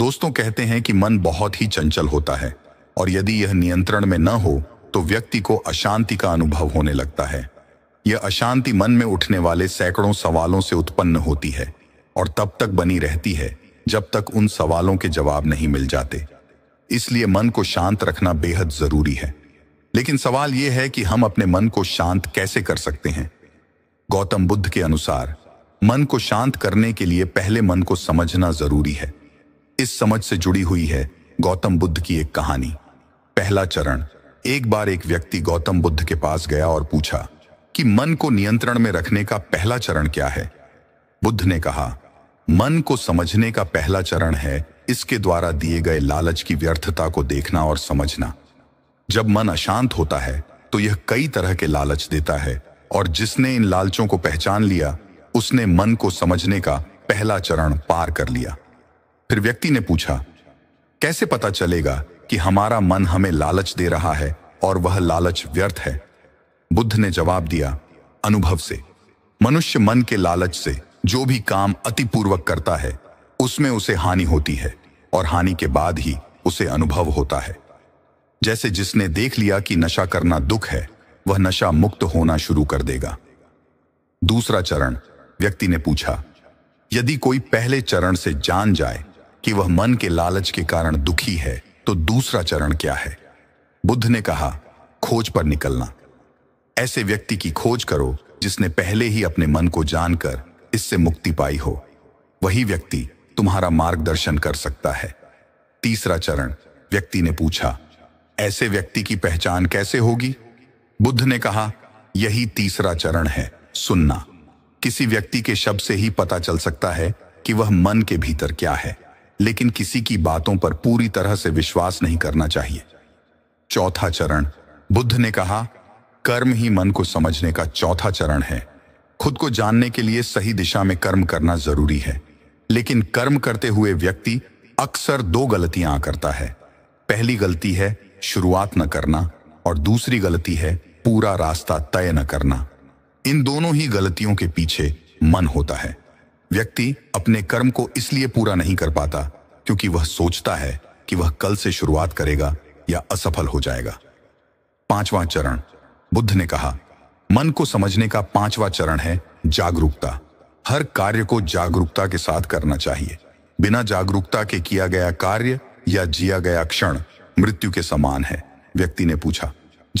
दोस्तों कहते हैं कि मन बहुत ही चंचल होता है और यदि यह नियंत्रण में न हो तो व्यक्ति को अशांति का अनुभव होने लगता है यह अशांति मन में उठने वाले सैकड़ों सवालों से उत्पन्न होती है और तब तक बनी रहती है जब तक उन सवालों के जवाब नहीं मिल जाते इसलिए मन को शांत रखना बेहद जरूरी है लेकिन सवाल यह है कि हम अपने मन को शांत कैसे कर सकते हैं गौतम बुद्ध के अनुसार मन को शांत करने के लिए पहले मन को समझना जरूरी है इस समझ से जुड़ी हुई है गौतम बुद्ध की एक कहानी पहला चरण एक बार एक व्यक्ति गौतम बुद्ध के पास गया और पूछा कि मन को नियंत्रण में रखने का पहला चरण क्या है बुद्ध ने कहा मन को समझने का पहला चरण है इसके द्वारा दिए गए लालच की व्यर्थता को देखना और समझना जब मन अशांत होता है तो यह कई तरह के लालच देता है और जिसने इन लालचों को पहचान लिया उसने मन को समझने का पहला चरण पार कर लिया फिर व्यक्ति ने पूछा कैसे पता चलेगा कि हमारा मन हमें लालच दे रहा है और वह लालच व्यर्थ है बुद्ध ने जवाब दिया अनुभव से मनुष्य मन के लालच से जो भी काम अतिपूर्वक करता है उसमें उसे हानि होती है और हानि के बाद ही उसे अनुभव होता है जैसे जिसने देख लिया कि नशा करना दुख है वह नशा मुक्त होना शुरू कर देगा दूसरा चरण व्यक्ति ने पूछा यदि कोई पहले चरण से जान जाए कि वह मन के लालच के कारण दुखी है तो दूसरा चरण क्या है बुद्ध ने कहा खोज पर निकलना ऐसे व्यक्ति की खोज करो जिसने पहले ही अपने मन को जानकर इससे मुक्ति पाई हो वही व्यक्ति तुम्हारा मार्गदर्शन कर सकता है तीसरा चरण व्यक्ति ने पूछा ऐसे व्यक्ति की पहचान कैसे होगी बुद्ध ने कहा यही तीसरा चरण है सुनना किसी व्यक्ति के शब्द से ही पता चल सकता है कि वह मन के भीतर क्या है लेकिन किसी की बातों पर पूरी तरह से विश्वास नहीं करना चाहिए चौथा चरण बुद्ध ने कहा कर्म ही मन को समझने का चौथा चरण है खुद को जानने के लिए सही दिशा में कर्म करना जरूरी है लेकिन कर्म करते हुए व्यक्ति अक्सर दो गलतियां करता है पहली गलती है शुरुआत न करना और दूसरी गलती है पूरा रास्ता तय न करना इन दोनों ही गलतियों के पीछे मन होता है व्यक्ति अपने कर्म को इसलिए पूरा नहीं कर पाता क्योंकि वह सोचता है कि वह कल से शुरुआत करेगा या असफल हो जाएगा पांचवां चरण बुद्ध ने कहा मन को समझने का पांचवा चरण है जागरूकता हर कार्य को जागरूकता के साथ करना चाहिए बिना जागरूकता के किया गया कार्य या जिया गया क्षण मृत्यु के समान है व्यक्ति ने पूछा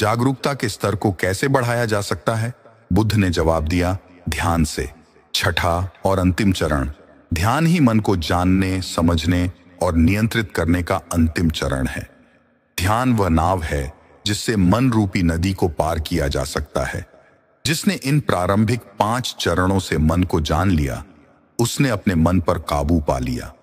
जागरूकता के स्तर को कैसे बढ़ाया जा सकता है बुद्ध ने जवाब दिया ध्यान से छठा और अंतिम चरण ध्यान ही मन को जानने समझने और नियंत्रित करने का अंतिम चरण है ध्यान वह नाव है जिससे मन रूपी नदी को पार किया जा सकता है जिसने इन प्रारंभिक पांच चरणों से मन को जान लिया उसने अपने मन पर काबू पा लिया